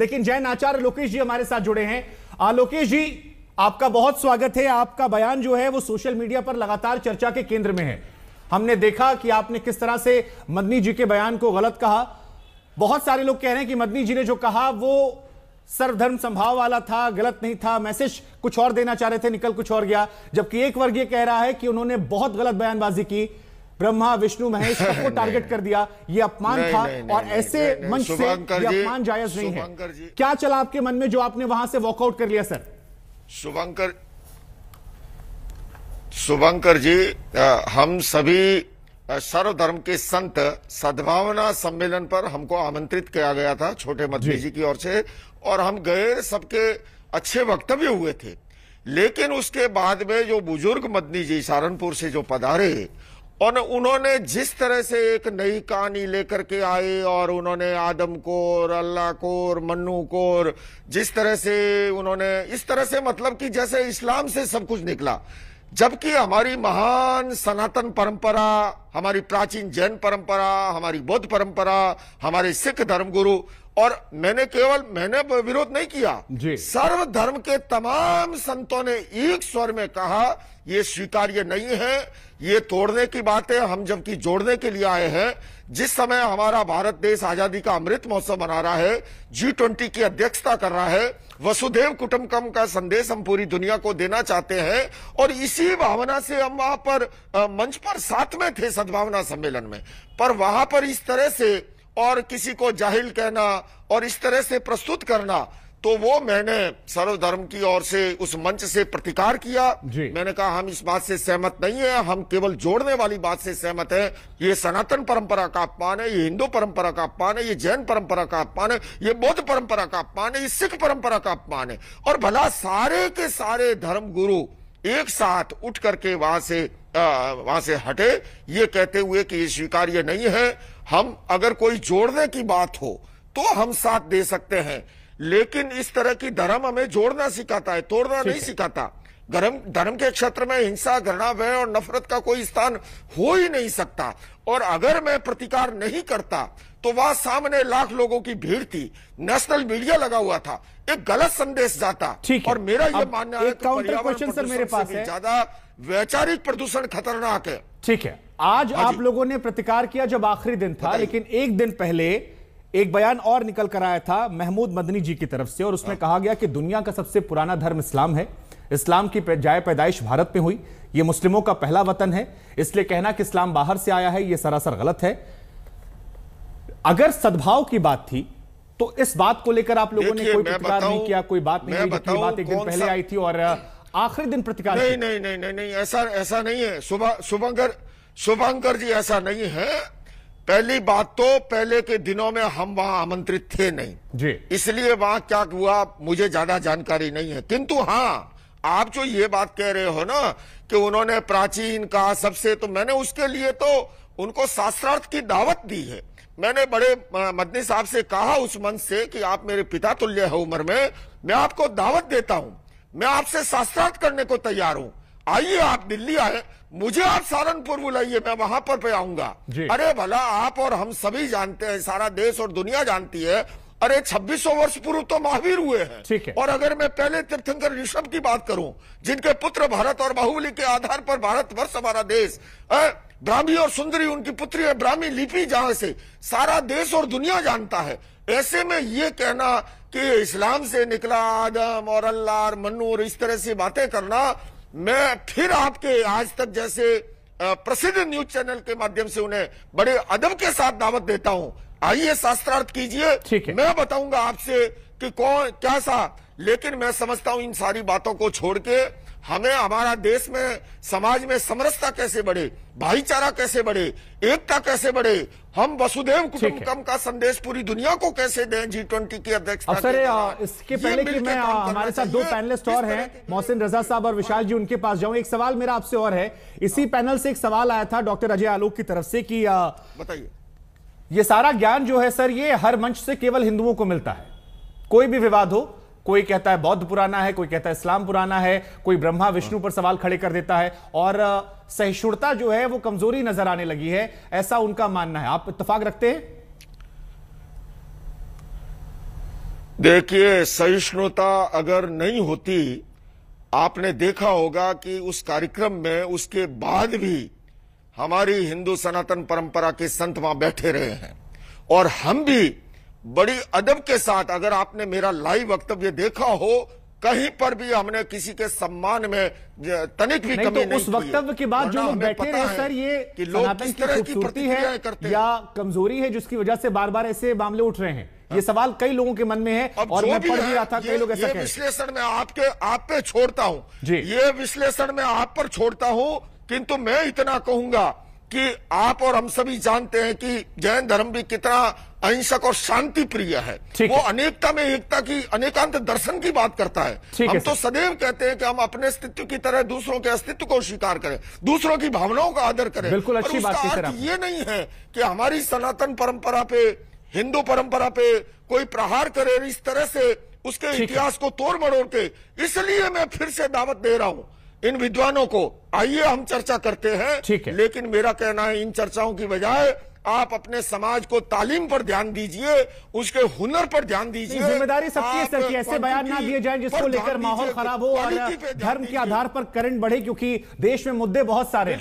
लेकिन जैन आचार्य लोकेश जी हमारे साथ जुड़े हैं लोकेश जी आपका बहुत स्वागत है आपका बयान जो है वो सोशल मीडिया पर लगातार चर्चा के केंद्र में है हमने देखा कि आपने किस तरह से मदनी जी के बयान को गलत कहा बहुत सारे लोग कह रहे हैं कि मदनी जी ने जो कहा वो सर्वधर्म संभाव वाला था गलत नहीं था मैसेज कुछ और देना चाह रहे थे निकल कुछ और गया जबकि एक वर्ग ये कह रहा है कि उन्होंने बहुत गलत बयानबाजी की ब्रह्मा विष्णु महेश सबको टारगेट कर दिया ये अपमान था और ऐसे मंच से अपमान जायज नहीं है क्या चला आपके मन में जो आपने वहां से वॉकआउट कर लिया सर शुभंकर शुभंकर जी हम सभी सर्वधर्म के संत सद्भावना सम्मेलन पर हमको आमंत्रित किया गया था छोटे मध्वी जी की ओर से और हम गए सबके अच्छे वक्तव्य हुए थे लेकिन उसके बाद में जो बुजुर्ग मदनी जी सहारनपुर से जो पधारे और उन्होंने जिस तरह से एक नई कहानी लेकर के आए और उन्होंने आदम को और अल्लाह को और मन्नू को और जिस तरह से उन्होंने इस तरह से मतलब कि जैसे इस्लाम से सब कुछ निकला जबकि हमारी महान सनातन परंपरा हमारी प्राचीन जैन परंपरा हमारी बौद्ध परंपरा हमारे सिख धर्मगुरु और मैंने केवल मैंने विरोध नहीं किया सर्व धर्म के तमाम संतों ने एक स्वर में कहा ये स्वीकार्य नहीं है ये तोड़ने की बात है हम जबकि जोड़ने के लिए आए हैं जिस समय हमारा भारत देश आजादी का अमृत महोत्सव मना रहा है जी ट्वेंटी की अध्यक्षता कर रहा है वसुदेव कुटुम्बकम का संदेश हम पूरी दुनिया को देना चाहते हैं और इसी भावना से हम वहां पर मंच पर साथ में थे सद्भावना सम्मेलन में पर वहां पर इस तरह से और किसी को जाहिल कहना और इस तरह से प्रस्तुत करना तो वो मैंने सर्वधर्म की ओर से उस मंच से प्रतिकार किया मैंने कहा हम इस बात से सहमत नहीं है हम केवल जोड़ने वाली बात से सहमत है ये सनातन परंपरा का अपमान है ये हिंदू परंपरा का अपमान है ये जैन परंपरा का अपमान है ये बौद्ध परंपरा का अपमान है ये सिख परंपरा का अपमान है और भला सारे के सारे धर्म गुरु एक साथ उठ करके वहां से वहां से हटे ये कहते हुए कि ये स्वीकार्य नहीं है हम अगर कोई जोड़ने की बात हो तो हम साथ दे सकते हैं लेकिन इस तरह की धर्म हमें जोड़ना सिखाता है तोड़ना नहीं सिखाता धर्म धर्म के क्षेत्र में हिंसा घृणा भय और नफरत का कोई स्थान हो ही नहीं सकता और अगर मैं प्रतिकार नहीं करता तो वहां सामने लाख लोगों की भीड़ थी नेशनल मीडिया लगा हुआ था एक गलत संदेश जाता और मेरा यह मानना है कि पर्यावरण सर मेरे पास है ज्यादा वैचारिक प्रदूषण खतरनाक है ठीक है आज हाँ आप लोगों ने प्रतिकार किया जब आखिरी दिन था लेकिन एक दिन पहले एक बयान और निकल कर आया था महमूद मदनी जी की तरफ से और उसमें हाँ। कहा गया कि दुनिया का सबसे पुराना धर्म इस्लाम है इस्लाम की जाय पैदाइश भारत में हुई ये मुस्लिमों का पहला वतन है इसलिए कहना कि इस्लाम बाहर से आया है ये सरासर गलत है अगर सद्भाव की बात थी तो इस बात को लेकर आप लोगों ने कोई प्रतिकार नहीं किया कोई बात नहीं हुई बात एक दिन पहले आई थी और आखिरी दिन प्रतिकार नहीं नहीं नहीं नहीं ऐसा ऐसा नहीं है सुबह शुभंकर शुभंकर जी ऐसा नहीं है पहली बात तो पहले के दिनों में हम वहां आमंत्रित थे नहीं जी इसलिए वहां क्या हुआ मुझे ज्यादा जानकारी नहीं है किंतु हाँ आप जो ये बात कह रहे हो ना कि उन्होंने प्राचीन कहा सबसे तो मैंने उसके लिए तो उनको शास्त्रार्थ की दावत दी है मैंने बड़े मदनी साहब से कहा उस मंच से कि आप मेरे पिता तुल्य है उम्र में मैं आपको दावत देता हूं मैं आपसे शास्त्रार्थ करने को तैयार हूं आइए आप दिल्ली आए मुझे आप सहारनपुर बुलाइए मैं वहां पर पे आऊंगा अरे भला आप और हम सभी जानते हैं सारा देश और दुनिया जानती है अरे 2600 वर्ष पूर्व तो महावीर हुए हैं ठीक है और अगर मैं पहले तीर्थंकर ऋषभ की बात करूं जिनके पुत्र भारत और बाहुबली के आधार पर भारत वर्ष हमारा देश ब्राह्मी और सुंदरी उनकी पुत्री है ब्राह्मी लिपि जहां से सारा देश और दुनिया जानता है ऐसे में ये कहना कि इस्लाम से निकला आदम और अल्लाह और और इस तरह से बातें करना मैं फिर आपके आज तक जैसे प्रसिद्ध न्यूज चैनल के माध्यम से उन्हें बड़े अदब के साथ दावत देता हूं आइए शास्त्रार्थ कीजिए मैं बताऊंगा आपसे कि कौन क्या सा लेकिन मैं समझता हूं इन सारी बातों को छोड़ के हमें हमारा देश में समाज में समरसता कैसे बढ़े भाईचारा कैसे बढ़े एकता कैसे बढ़े हम वसुदेव कुटुंबकम का संदेश पूरी दुनिया को कैसे दें जी ट्वेंटी की अध्यक्षता सर इसके पहले कि मैं हमारे साथ दो पैनलिस्ट और हैं मोहसिन रजा साहब और विशाल जी उनके पास जाऊं एक सवाल मेरा आपसे और है इसी पैनल हाँ। से एक सवाल आया था डॉक्टर अजय आलोक की तरफ से कि बताइए ये सारा ज्ञान जो है सर ये हर मंच से केवल हिंदुओं को मिलता है कोई भी विवाद हो कोई कहता है बौद्ध पुराना है कोई कहता है इस्लाम पुराना है कोई ब्रह्मा विष्णु पर सवाल खड़े कर देता है और सहिष्णुता जो है वो कमजोरी नजर आने लगी है ऐसा उनका मानना है आप इतफाक रखते हैं देखिए सहिष्णुता अगर नहीं होती आपने देखा होगा कि उस कार्यक्रम में उसके बाद भी हमारी हिंदू सनातन परंपरा के संत वहां बैठे रहे हैं और हम भी बड़ी अदब के साथ अगर आपने मेरा लाइव वक्तव्य देखा हो कहीं पर भी हमने किसी के सम्मान में तनिक भी नहीं कमी तो नहीं उस वक्तव्य के बाद जो लोग बैठे रहे सर ये कि लोग किस तरह की प्रति है या कमजोरी है जिसकी वजह से बार बार ऐसे मामले उठ रहे हैं ये हाँ। सवाल कई लोगों के मन में है और मैं पढ़ भी रहा था कई लोग ऐसा विश्लेषण में आपके आप पे छोड़ता हूँ ये विश्लेषण में आप पर छोड़ता हूँ किंतु मैं इतना कहूंगा कि आप और हम सभी जानते हैं कि जैन धर्म भी कितना अहिंसक और शांति प्रिय है वो अनेकता में एकता की अनेकांत दर्शन की बात करता है हम तो सदैव कहते हैं कि हम अपने अस्तित्व की तरह दूसरों के अस्तित्व को स्वीकार करें दूसरों की भावनाओं का आदर करें बिल्कुल अच्छी बात ये नहीं है कि हमारी सनातन परंपरा पे हिंदू परंपरा पे कोई प्रहार करे इस तरह से उसके इतिहास को तोड़ मरोड़ के इसलिए मैं फिर से दावत दे रहा हूँ इन विद्वानों को आइए हम चर्चा करते हैं ठीक है लेकिन मेरा कहना है इन चर्चाओं की बजाय आप अपने समाज को तालीम पर ध्यान दीजिए उसके हुनर पर ध्यान दीजिए जिम्मेदारी सबकी है सर कि ऐसे बयान ना दिए जाएं जिसको लेकर माहौल खराब हो और धर्म के आधार पर करंट बढ़े क्योंकि देश में मुद्दे बहुत सारे